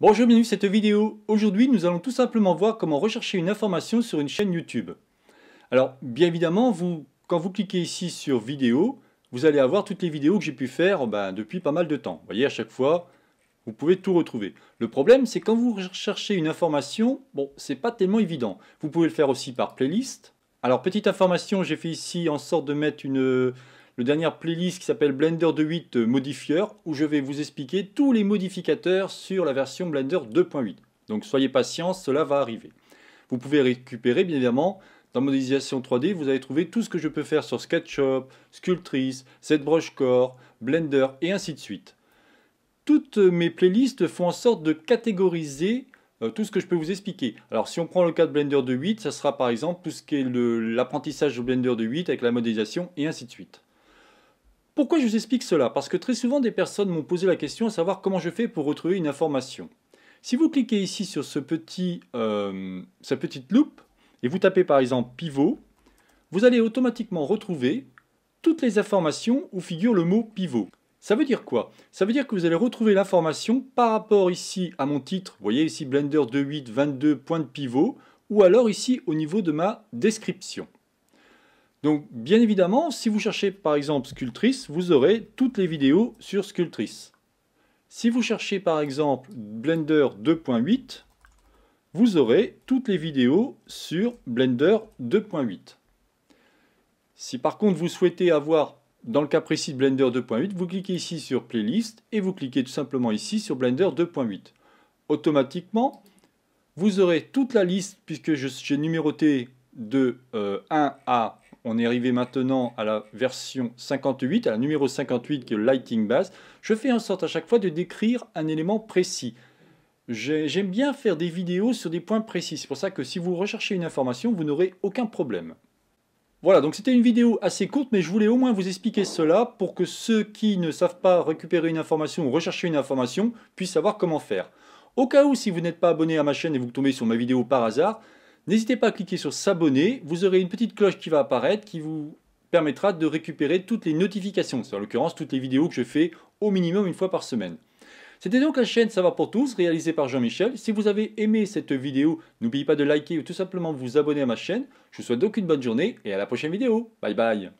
Bonjour, bienvenue cette vidéo. Aujourd'hui, nous allons tout simplement voir comment rechercher une information sur une chaîne YouTube. Alors, bien évidemment, vous, quand vous cliquez ici sur vidéo, vous allez avoir toutes les vidéos que j'ai pu faire ben, depuis pas mal de temps. Vous voyez, à chaque fois, vous pouvez tout retrouver. Le problème, c'est quand vous recherchez une information, bon, c'est pas tellement évident. Vous pouvez le faire aussi par playlist. Alors, petite information, j'ai fait ici en sorte de mettre une le dernier playlist qui s'appelle Blender 2.8 euh, modifier où je vais vous expliquer tous les modificateurs sur la version Blender 2.8. Donc soyez patient, cela va arriver. Vous pouvez récupérer, bien évidemment, dans Modélisation 3D, vous allez trouver tout ce que je peux faire sur SketchUp, Sculptrice, ZBrush Core, Blender, et ainsi de suite. Toutes mes playlists font en sorte de catégoriser euh, tout ce que je peux vous expliquer. Alors si on prend le cas de Blender 2.8, ça sera par exemple tout ce qui est l'apprentissage de Blender 2.8 avec la modélisation et ainsi de suite. Pourquoi je vous explique cela Parce que très souvent des personnes m'ont posé la question à savoir comment je fais pour retrouver une information. Si vous cliquez ici sur ce petit, euh, petite loupe et vous tapez par exemple pivot, vous allez automatiquement retrouver toutes les informations où figure le mot pivot. Ça veut dire quoi Ça veut dire que vous allez retrouver l'information par rapport ici à mon titre, vous voyez ici Blender 2.8.22 22 de pivot, ou alors ici au niveau de ma description. Donc, bien évidemment, si vous cherchez par exemple Sculptrice, vous aurez toutes les vidéos sur Sculptrice. Si vous cherchez par exemple Blender 2.8, vous aurez toutes les vidéos sur Blender 2.8. Si par contre vous souhaitez avoir, dans le cas précis de Blender 2.8, vous cliquez ici sur Playlist et vous cliquez tout simplement ici sur Blender 2.8. Automatiquement, vous aurez toute la liste, puisque j'ai numéroté de 1 euh, à on est arrivé maintenant à la version 58, à la numéro 58 qui est le Lighting Base. Je fais en sorte à chaque fois de décrire un élément précis. J'aime bien faire des vidéos sur des points précis. C'est pour ça que si vous recherchez une information, vous n'aurez aucun problème. Voilà, donc c'était une vidéo assez courte, mais je voulais au moins vous expliquer cela pour que ceux qui ne savent pas récupérer une information ou rechercher une information puissent savoir comment faire. Au cas où, si vous n'êtes pas abonné à ma chaîne et vous tombez sur ma vidéo par hasard, N'hésitez pas à cliquer sur s'abonner, vous aurez une petite cloche qui va apparaître qui vous permettra de récupérer toutes les notifications, c'est en l'occurrence toutes les vidéos que je fais au minimum une fois par semaine. C'était donc la chaîne Ça va pour tous, réalisée par Jean-Michel. Si vous avez aimé cette vidéo, n'oubliez pas de liker ou tout simplement vous abonner à ma chaîne. Je vous souhaite donc une bonne journée et à la prochaine vidéo. Bye bye